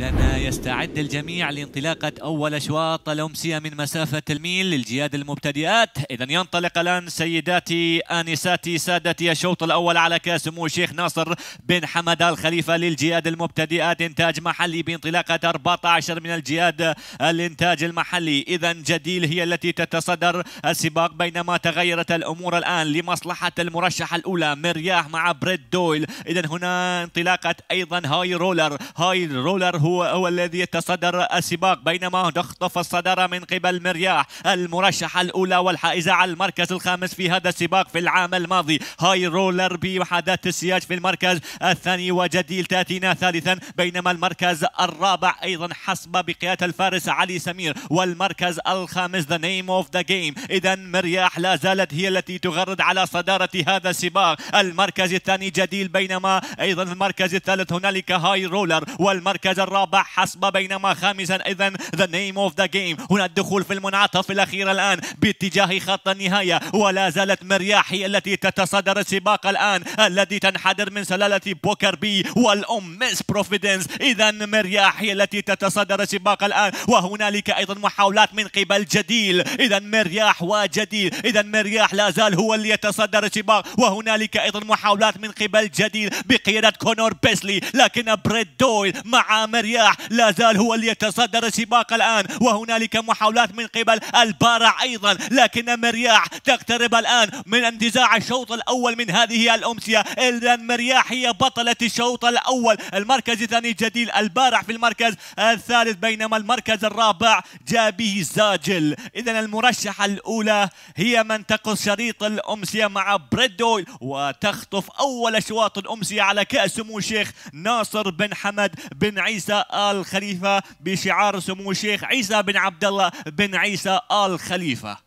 إذا يستعد الجميع لانطلاقة أول أشواط الأمسية من مسافة الميل للجياد المبتدئات إذا ينطلق الآن سيداتي آنساتي سادتي الشوط الأول على كاس سمو الشيخ ناصر بن حمد الخليفة للجياد المبتدئات إنتاج محلي بانطلاقة 14 من الجياد الإنتاج المحلي إذا جديل هي التي تتصدر السباق بينما تغيرت الأمور الآن لمصلحة المرشحة الأولى مرياح مع بريد دويل إذا هنا انطلاقة أيضا هاي رولر هاي رولر هو هو الذي يتصدر السباق بينما تخطف الصدارة من قبل مرياح المرشحة الأولى والحائزة على المركز الخامس في هذا السباق في العام الماضي هاي رولر بوحدات السياج في المركز الثاني وجديل تأتينا ثالثا بينما المركز الرابع أيضا حسب بقيادة الفارس علي سمير والمركز الخامس ذا نيم اوف ذا جيم إذا مرياح لا زالت هي التي تغرد على صدارة هذا السباق المركز الثاني جديل بينما أيضا المركز الثالث هنالك هاي رولر والمركز الرابع الرابع حسب بينما خامسا اذا ذا نيم اوف ذا جيم هنا الدخول في المنعطف الاخير الان باتجاه خط النهايه ولا زالت مرياحي التي تتصدر السباق الان الذي تنحدر من سلاله بوكر بي والام مس بروفيدنس اذا مرياحي التي تتصدر السباق الان وهنالك ايضا محاولات من قبل جديل اذا مرياح وجديل اذا مرياح لا زال هو اللي يتصدر السباق وهنالك ايضا محاولات من قبل جديل بقياده كونور بيسلي لكن بريد دويل مع مرياح الرياح لا زال هو اللي يتصدر السباق الآن وهنالك محاولات من قبل البارع أيضا لكن مرياح تقترب الآن من انتزاع الشوط الأول من هذه الأمسية إذا مرياح هي بطلة الشوط الأول المركز الثاني جديل البارع في المركز الثالث بينما المركز الرابع به زاجل إذا المرشحة الأولى هي من تقص شريط الأمسية مع بريدويل وتخطف أول أشواط الأمسية على كأس سمو الشيخ ناصر بن حمد بن عيسى آل خليفة بشعار سمو الشيخ عيسى بن عبد الله بن عيسى آل خليفة